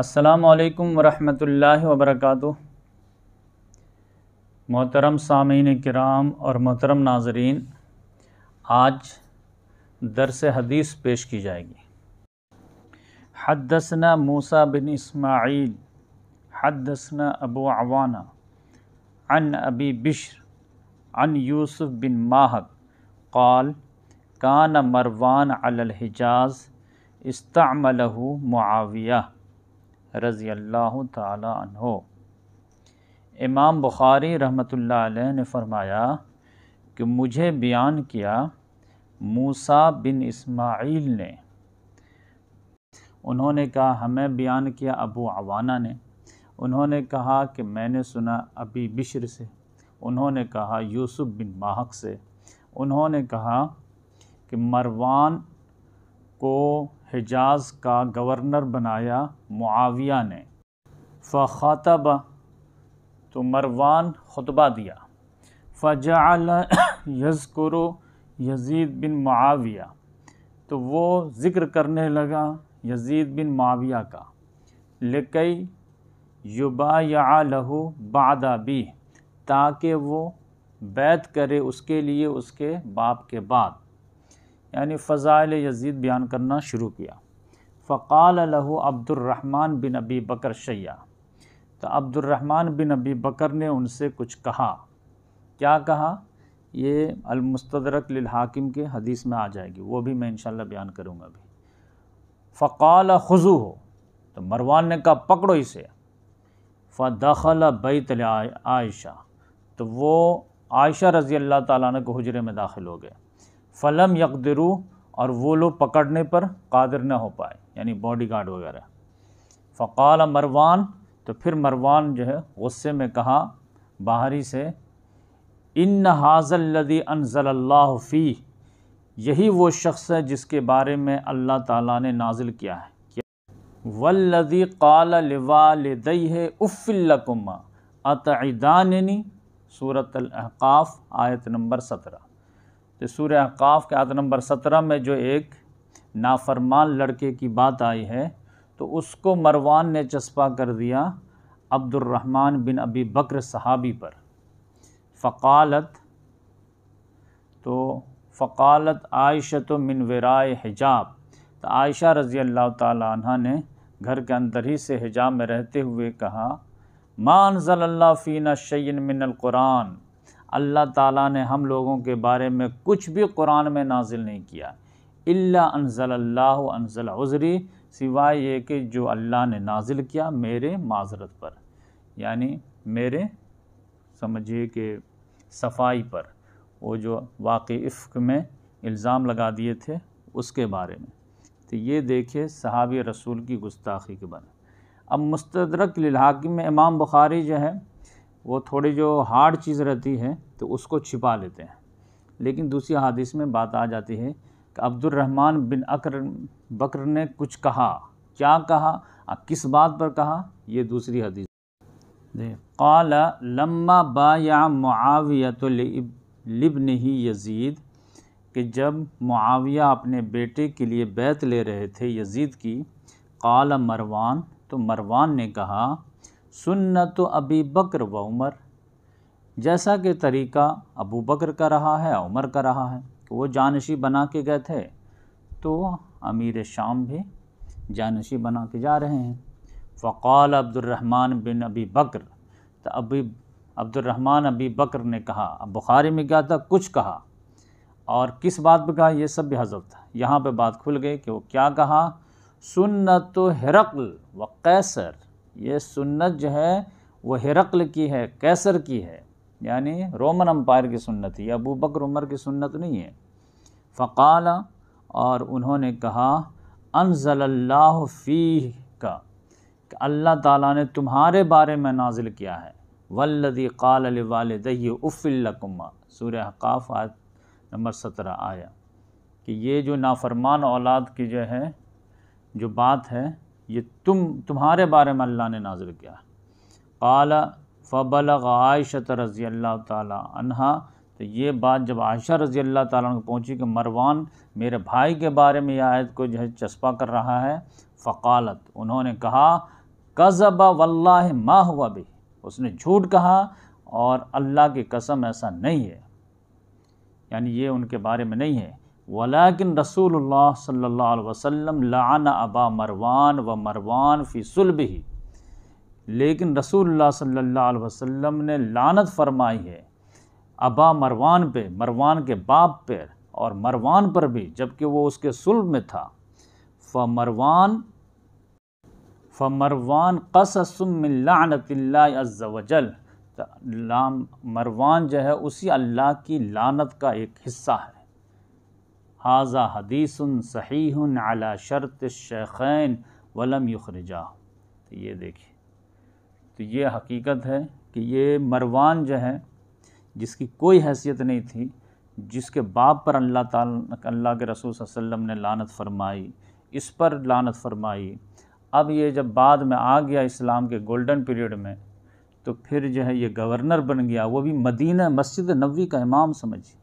असलकम वरहमल वबरक मोहतरम सामीन कराम और मोहतरम नाजरीन आज दरस हदीस पेश की जाएगी हदसना मूसा बिन इस्माईल हदसना अबू अवाना अन अबी बिश्र अन यूसुफ बिन माहक काल कान मरवान अलहिजाज इस्तमलहू मुआविया रज़ी अल्लाह तहो इमाम बुखारी रहमतुल्लाह अलैह ने फरमाया कि मुझे बयान किया मूसा बिन इस्माइल ने उन्होंने कहा हमें बयान किया अबू अवाना ने उन्होंने कहा कि मैंने सुना अबी बिश्र से उन्होंने कहा यूसुफ बिन माहक से उन्होंने कहा कि मरवान को हिजाज का गवर्नर बनाया मुआविया ने फ़ातब तो मरवान खुतबा दिया फ़जाल यज़कुरु यजीद बिन मुआविया तो वो ज़िक्र करने लगा यजीद बिन मुआविया का लिकई युबा या लहू बादा ताकि वो बैत करे उसके लिए उसके बाप के बाद यानी फ़ज़ाइल यजीद बयान करना शुरू किया फ़क़ाल लहू अब्दुलरहमान बिन अबी बकर शैया तो अब्दुलरहमान बिन अबी बकर ने उनसे कुछ कहा क्या कहा ये अलमस्तरक हाकिम के हदीस में आ जाएगी वो भी मैं इन बयान करूँगा अभी फ़क़ाल खजू हो तो मरवान ने कहा पकड़ो इसे फ़दखल बैत आयशा तो वो आयशा रज़ी अल्लाह ताला के हजरे में दाखिल हो गए फ़लम यकदरू और वो लोग पकड़ने पर कादर न हो पाए यानी बॉडी गार्ड वगैरह फ़काल मरवान तो फिर मरवान जो है गुस्से में कहा बाहरी से इन हाजल हाजल्लदी अनजल्लाफ़ी यही वो शख्स है जिसके बारे में अल्लाह ताला ने नाजिल किया है वल्लदी काल लिवालदई है उफ़िल्लकुमा अतदाननी सूरत अहकाफ आयत नंबर सत्रह तो सूर्य अहकाफ़ के आद नंबर सत्रह में जो एक नाफरमान लड़के की बात आई है तो उसको मरवान ने चस्पा कर दिया अब्दुलरहमान बिन अबी बकर सहाबी पर फ़कालत तो फ़कालत आयश तो मिन वराय हिजाब तो आयशा रज़ी अल्लाह तह ने घर के अंदर ही से हिजाब में रहते हुए कहा मान ज़ल्ला फ़ीना शैन मिनल कुरान अल्लाह ताला ने हम लोगों के बारे में कुछ भी कुरान में नाजिल नहीं किया इल्ला अनजल उज़री सिवाय ये कि जो अल्लाह ने नाजिल किया मेरे माजरत पर यानी मेरे समझिए कि सफाई पर वो जो वाक़ में इल्ज़ाम लगा दिए थे उसके बारे में तो ये देखिए सहाबी रसूल की गुस्ताखी के बन अब मुस्तरक लहाकिम में इमाम बुखारी जो है वो थोड़ी जो हार्ड चीज़ रहती है तो उसको छिपा लेते हैं लेकिन दूसरी हादिस में बात आ जाती है कि अब्दुलरहमान बिन अकर बकर ने कुछ कहा क्या कहा किस बात पर कहा ये दूसरी हदीस कल लम्मा बाया मुआवियतलिबन ही यजीद कि जब मुआविया अपने बेटे के लिए बैत ले रहे थे यजीद की काला मरवान तो मरवान ने कहा सुन्नत अबी बकर व उमर जैसा कि तरीका अबू बकर का रहा है उमर का रहा है तो वो जानशी बना के गए थे तो अमीर शाम भी जानशी बना के जा रहे हैं फ़क़ाल अब्दुलरहमान बिन अबी बकर तो अबी अब्दुलरहमान अबी बकर ने कहा अब बुखारी में क्या था कुछ कहा और किस बात पर कहा यह सब भी हजब था यहाँ पे बात खुल गई कि वो क्या कहा सुन्नत तो हरकल व कैसर ये सुन्नत जो है वो हिरकल की है कैसर की है यानी रोमन अम्पायर की सुन्नत है अबू बकर उमर की सुन्नत नहीं है फ़काल और उन्होंने कहा अनजल्लाह फ़ी का अल्लाह ताला ने तुम्हारे बारे में नाजिल किया है वल्लदी काल वाल उफ़िल्लकुमा सूर्य हकाफ आयत नंबर सत्रह आया कि ये जो नाफरमान औलाद की जो है जो बात है ये तुम तुम्हारे बारे में अल्लाह ने नाजिल किया काला फ़बल आयशत रज़ी अल्लाह तहा तो ये बात जब आयशा रज़ी अल्लाह को पहुँची कि मरवान मेरे भाई के बारे में यह आयत को जो है चस्पा कर रहा है फ़कालत उन्होंने कहा कज़ब वल्ला मा हुआ भी उसने झूठ कहा और अल्लाह की कसम ऐसा नहीं है यानी ये उनके बारे में नहीं है वलाकिन रसूल सल्ला वसम लान अबा मरवान व मरवान फ़ी सुलभ ही लेकिन रसूल सल्ला वसम ने लानत फरमाई है अबा मरवान पे मरवान के बाप पर और मरवान पर भी जबकि वो उसके सुल्ब में था फ मरवान फ मरवान कसमिल्लाजल लाम मरवान जो है उसी अल्लाह की लानत का एक हिस्सा है हाजा हदीसन सही अला शर्त शैखैन वलम युखरजा तो ये देखिए तो ये हकीकत है कि ये मरवान जो है जिसकी कोई हैसियत नहीं थी जिसके बाप पर अल्लाह ताला अल्लाह के रसूल वसल्लम ने लानत फरमाई इस पर लानत फरमाई अब ये जब बाद में आ गया इस्लाम के गोल्डन पीरियड में तो फिर जो है ये गवर्नर बन गया वो भी मदीना मस्जिद नबी का इमाम समझिए